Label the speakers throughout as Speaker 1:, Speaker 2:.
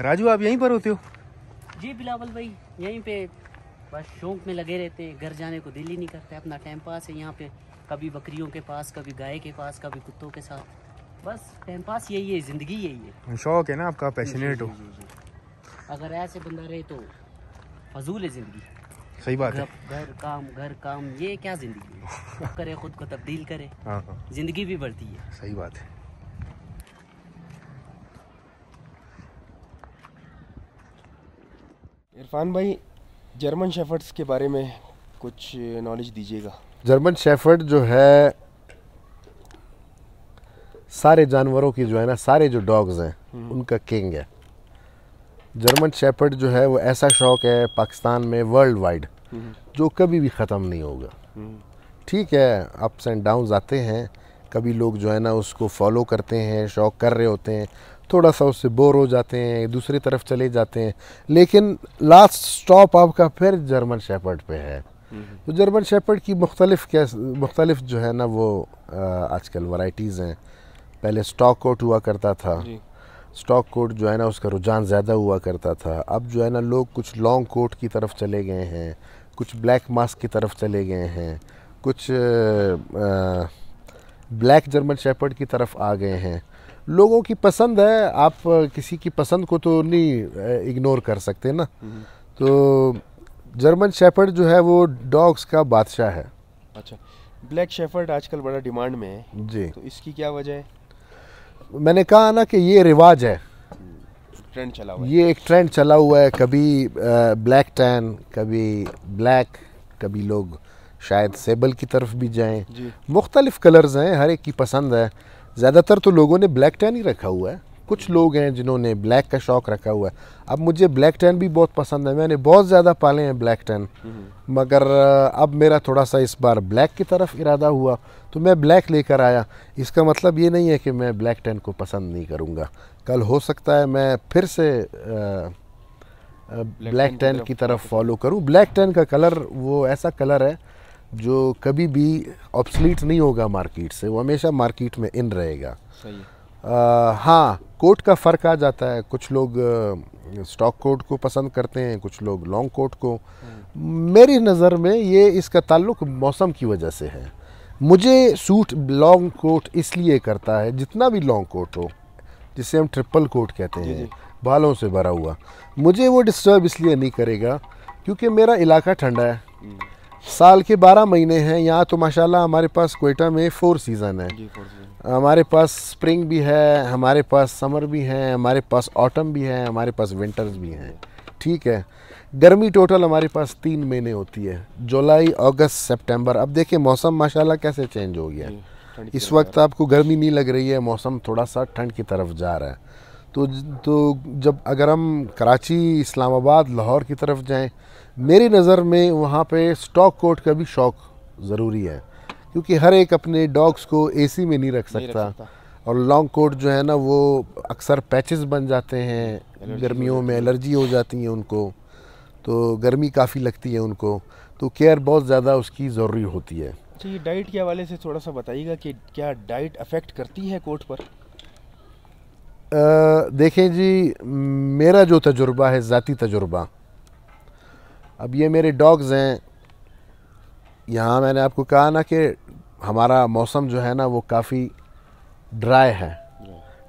Speaker 1: राजू आप यहीं पर होते हो जी बिलावल भाई यहीं पे बस शौक में लगे रहते हैं घर जाने को दिल ही नहीं करते अपना टाइम पास है यहाँ पे कभी बकरियों के पास कभी गाय के पास
Speaker 2: कभी कुत्तों के साथ बस टाइम पास यही है जिंदगी यही
Speaker 1: है शौक है ना आपका पैशनेट हो
Speaker 2: अगर ऐसे बंदा रहे तो फजूल है जिंदगी सही बात है घर काम घर काम ये क्या जिंदगी है करे खुद को तब्दील करे
Speaker 1: हाँ, हाँ। जिंदगी भी बढ़ती है सही बात है इरफान भाई जर्मन शेफर्ड्स के बारे में कुछ नॉलेज दीजिएगा
Speaker 2: जर्मन शेफर्ड जो है सारे जानवरों की जो है ना सारे जो डॉग्स हैं हम्म। उनका किंग है जर्मन शेफर्ड जो है वो ऐसा शौक है पाकिस्तान में वर्ल्ड हम्म। वाइड जो कभी भी ख़त्म नहीं होगा हम्म। ठीक है अप्स एंड डाउन आते हैं कभी लोग जो है ना उसको फॉलो करते हैं शौक कर रहे होते हैं थोड़ा सा उससे बोर हो जाते हैं दूसरी तरफ चले जाते हैं लेकिन लास्ट स्टॉप आपका फिर जर्मन शेपर्ड पे है हम्म। तो जर्मन शेपर्ड की मुख्तलिफ कैसे मुख्तलिफ जो है ना वो आजकल वैरायटीज़ हैं पहले स्टॉक कोट हुआ करता था स्टॉक कोट जो है ना उसका रुझान ज़्यादा हुआ करता था अब जो है ना लोग कुछ लॉन्ग कोट की तरफ चले गए हैं कुछ ब्लैक मास्क की तरफ चले गए हैं कुछ आ, आ, ब्लैक जर्मन शेपर्ड की तरफ आ गए हैं लोगों की पसंद है आप किसी की पसंद को तो नहीं इग्नोर कर सकते ना हम्म। तो जर्मन शेफर्ड जो है वो डॉग्स का बादशाह है
Speaker 1: अच्छा ब्लैक शेफर्ड आजकल बड़ा डिमांड में है जी तो इसकी क्या वजह है
Speaker 2: मैंने कहा ना कि ये रिवाज है ट्रेंड चला हुआ ये एक ट्रेंड चला हुआ है कभी ब्लैक टैन कभी ब्लैक कभी लोग शायद सेबल की तरफ भी जाएं मुख्तलिफ कलर्स हैं हर एक की पसंद है ज़्यादातर तो लोगों ने ब्लैक टैन ही रखा हुआ है कुछ लोग हैं जिन्होंने ब्लैक का शौक़ रखा हुआ है अब मुझे ब्लैक टैन भी बहुत पसंद है मैंने बहुत ज़्यादा पाले हैं ब्लैक हम्म। टैन मगर अब मेरा थोड़ा सा इस बार ब्लैक की तरफ इरादा हुआ तो मैं ब्लैक लेकर आया इसका मतलब ये नहीं है कि मैं ब्लैक टैन को पसंद नहीं करूँगा कल हो सकता है मैं फिर से ब्लैक टैन की तरफ फॉलो करूँ ब्लैक टैन का कलर वो ऐसा कलर है जो कभी भी ऑप्सलीट नहीं होगा मार्केट से वो हमेशा मार्केट में इन रहेगा सही हाँ कोट का फ़र्क आ जाता है कुछ लोग स्टॉक कोट को पसंद करते हैं कुछ लोग लॉन्ग कोट को हम्म। मेरी नज़र में ये इसका ताल्लुक मौसम की वजह से है मुझे सूट लॉन्ग कोट इसलिए करता है जितना भी लॉन्ग कोट हो जिसे हम ट्रिपल कोट कहते हैं बालों से भरा हुआ मुझे वो डिस्टर्ब इसलिए नहीं करेगा क्योंकि मेरा इलाका ठंडा है हम्म। साल के बारह महीने हैं यहाँ तो माशाल्लाह हमारे पास कोयटा में फोर सीज़न है हमारे पास स्प्रिंग भी है हमारे पास समर भी है हमारे पास ऑटम भी है हमारे पास विंटर्स भी हैं ठीक है गर्मी टोटल हमारे पास तीन महीने होती है जुलाई अगस्त सितंबर अब देखिए मौसम माशाल्लाह कैसे चेंज हो गया है इस वक्त आपको गर्मी नहीं लग रही है मौसम थोड़ा सा ठंड की तरफ जा रहा है तो तो जब अगर हम कराची इस्लामाबाद लाहौर की तरफ जाएं मेरी नज़र में वहाँ पे स्टॉक कोट का भी शौक ज़रूरी है क्योंकि हर एक अपने डॉग्स को एसी में नहीं रख सकता, नहीं रख सकता। और लॉन्ग कोट जो है ना वो अक्सर पैचेस बन जाते हैं गर्मियों में एलर्जी हो जाती है उनको तो गर्मी काफ़ी लगती है उनको तो केयर बहुत ज़्यादा उसकी ज़रूरी होती है
Speaker 1: अच्छा ये डाइट के हवाले से थोड़ा सा बताइएगा कि क्या डाइट अफेक्ट करती है कोट पर
Speaker 2: देखें जी मेरा जो तजुर्बा है ज़ाती तजुर्बा अब ये मेरे डॉग्स हैं यहाँ मैंने आपको कहा ना कि हमारा मौसम जो है ना वो काफ़ी ड्राई है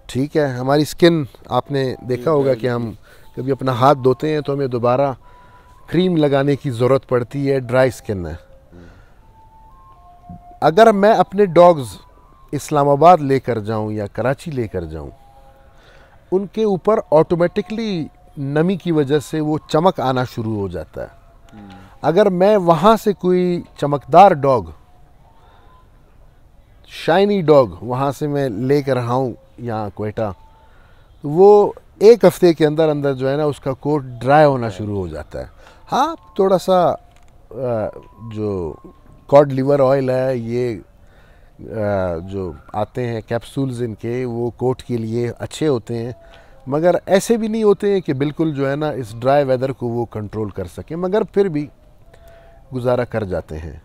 Speaker 2: ठीक है हमारी स्किन आपने देखा होगा कि हम कभी अपना हाथ धोते हैं तो हमें दोबारा क्रीम लगाने की ज़रूरत पड़ती है ड्राई स्किन है अगर मैं अपने डॉग्स इस्लामाबाद लेकर जाऊं या कराची लेकर जाऊं उनके ऊपर ऑटोमेटिकली नमी की वजह से वो चमक आना शुरू हो जाता है हम्म। अगर मैं वहाँ से कोई चमकदार डॉग शाइनी डॉग वहाँ से मैं ले कर रहा हूँ यहाँ कोयटा तो वो एक हफ्ते के अंदर अंदर जो है ना उसका कोट ड्राई होना शुरू हो जाता है हाँ थोड़ा सा जो कॉड लिवर ऑयल है ये जो आते हैं कैप्सूल्स इनके वो कोट के लिए अच्छे होते हैं मगर ऐसे भी नहीं होते हैं कि बिल्कुल जो है ना इस ड्राई वेदर को वो कंट्रोल कर सकें मगर फिर भी गुजारा कर जाते हैं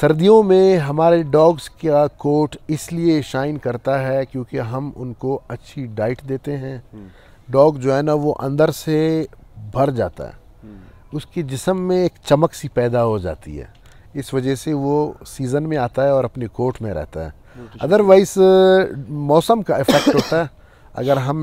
Speaker 2: सर्दियों में हमारे डॉग्स का कोट इसलिए शाइन करता है क्योंकि हम उनको अच्छी डाइट देते हैं डॉग हम्म। जो है ना वो अंदर से भर जाता है हम्म। उसके जिसम में एक चमक सी पैदा हो जाती है इस वजह से वो सीज़न में आता है और अपने कोर्ट में रहता है तो अदरवाइज मौसम का इफ़ेक्ट होता है अगर हम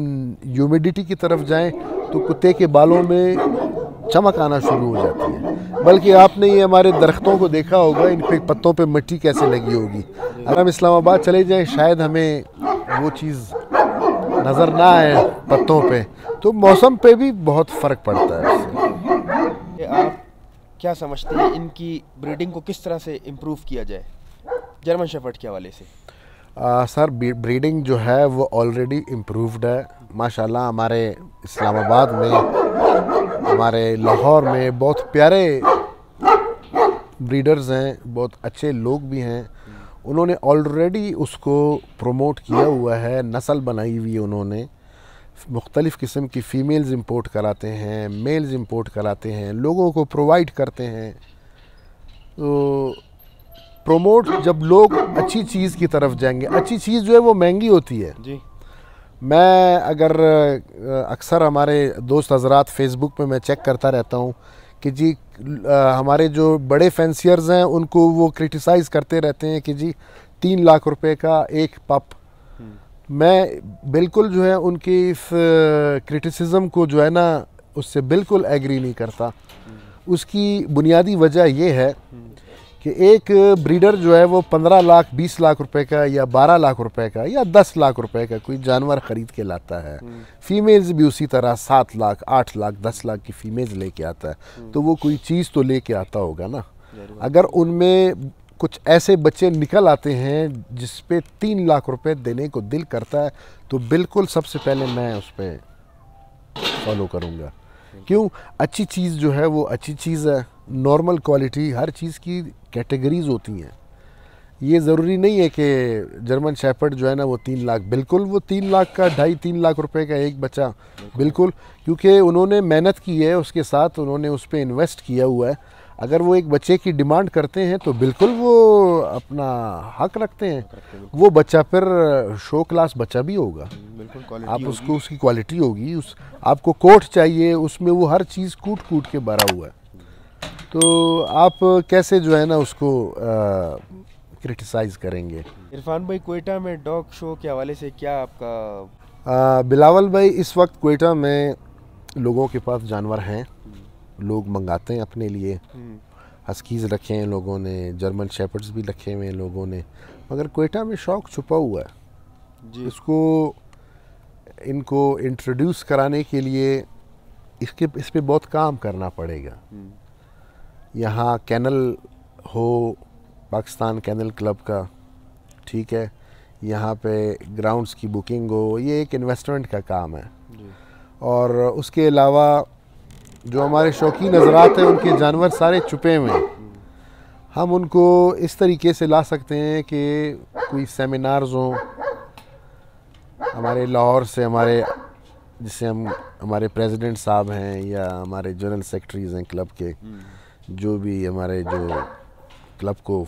Speaker 2: ह्यूमिडिटी की तरफ जाएं तो कुत्ते के बालों में चमक आना शुरू हो जाती है बल्कि आपने ये हमारे दरख्तों को देखा होगा इन पे पत्तों पे मिट्टी कैसे लगी होगी अगर हम इस्लामाबाद चले जाएं शायद हमें वो चीज़ नज़र ना आए पत्तों पे तो मौसम पे भी बहुत फ़र्क पड़ता है
Speaker 1: क्या समझते हैं इनकी ब्रीडिंग को किस तरह से इम्प्रूव किया जाए जर्मन शेफर्ड के हवाले से
Speaker 2: आ, सर ब्रीडिंग जो है वो ऑलरेडी इम्प्रूवड है माशाल्लाह हमारे इस्लामाबाद में हमारे लाहौर में बहुत प्यारे ब्रीडर्स हैं बहुत अच्छे लोग भी हैं उन्होंने ऑलरेडी उसको प्रमोट किया हुआ है नस्ल बनाई हुई उन्होंने मुख्तलिफ़ किस्म की फ़ीमेल्स इम्पोर्ट कराते हैं मेल्स इम्पोर्ट कराते हैं लोगों को प्रोवाइड करते हैं तो प्रोमोट जब लोग अच्छी चीज़ की तरफ जाएंगे अच्छी चीज़ जो है वो महंगी होती है जी मैं अगर अक्सर हमारे दोस्त हजरात फेसबुक पे मैं चेक करता रहता हूँ कि जी आ, हमारे जो बड़े फैंसियर्स हैं उनको वो क्रिटिसाइज़ करते रहते हैं कि जी तीन लाख रुपए का एक पप मैं बिल्कुल जो है उनकी इस क्रिटिसिज्म को जो है ना उससे बिल्कुल एग्री नहीं करता उसकी बुनियादी वजह यह है कि एक ब्रीडर जो है वो पंद्रह लाख बीस लाख रुपए का या बारह लाख रुपए का या दस लाख रुपए का कोई जानवर ख़रीद के लाता है फीमेल्स भी उसी तरह सात लाख आठ लाख दस लाख की फीमेल्स लेके आता है तो वो कोई चीज़ तो लेके आता होगा ना अगर उनमें कुछ ऐसे बच्चे निकल आते हैं जिस पे तीन लाख रुपए देने को दिल करता है तो बिल्कुल सबसे पहले मैं उस पर फॉलो करूँगा क्यों अच्छी चीज़ जो है वो अच्छी चीज़ है नॉर्मल क्वालिटी हर चीज़ की कैटेगरीज होती हैं ये ज़रूरी नहीं है कि जर्मन शेफर्ड जो है ना वो तीन लाख बिल्कुल वो तीन लाख का ढाई तीन लाख रुपए का एक बच्चा बिल्कुल क्योंकि उन्होंने मेहनत की है उसके साथ उन्होंने उस पर इन्वेस्ट किया हुआ है अगर वो एक बच्चे की डिमांड करते हैं तो बिल्कुल वो अपना हक रखते हैं वो बच्चा फिर शो क्लास बच्चा भी होगा आप उसको उसकी क्वालिटी होगी उस आपको कोट चाहिए उसमें वो हर चीज़ कूट कूट के भरा हुआ है तो आप कैसे जो है ना उसको क्रिटिसाइज़ करेंगे
Speaker 1: इरफान भाई कोयटा में डॉग शो के हवाले से क्या आपका
Speaker 2: आ, बिलावल भाई इस वक्त कोयटा में लोगों के पास जानवर हैं लोग मंगाते हैं अपने लिए हम्म। हस्कीज़ रखे हैं लोगों ने जर्मन शेपर्ड्स भी रखे हुए हैं लोगों ने मगर कोयटा में शौक़ छुपा हुआ है जी। इसको इनको इंट्रोड्यूस कराने के लिए इसके इस पर बहुत काम करना पड़ेगा
Speaker 1: हम्म।
Speaker 2: यहाँ कैनल हो पाकिस्तान कैनल क्लब का ठीक है यहाँ पे ग्राउंड्स की बुकिंग हो ये एक इन्वेस्टमेंट का काम है और उसके अलावा जो हमारे शौकीन नजरात हैं उनके जानवर सारे छुपे हुए हैं हम उनको इस तरीके से ला सकते हैं कि कोई सेमिनार्स हों हमारे लाहौर से हमारे जिसे हम हमारे प्रेसिडेंट साहब हैं या हमारे जनरल सेक्रेटरीज हैं क्लब के जो भी हमारे जो क्लब को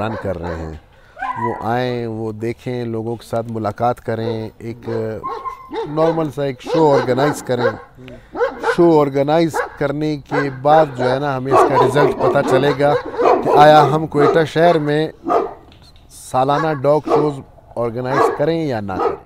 Speaker 2: रन कर रहे हैं वो आएँ वो देखें लोगों के साथ मुलाकात करें एक नॉर्मल सा एक शो ऑर्गेनाइज करें शो ऑर्गेनाइज करने के बाद जो है ना हमें इसका रिज़ल्ट पता चलेगा कि आया हम कोयटा शहर में सालाना डॉग शोज़ ऑर्गेनाइज करें या ना करें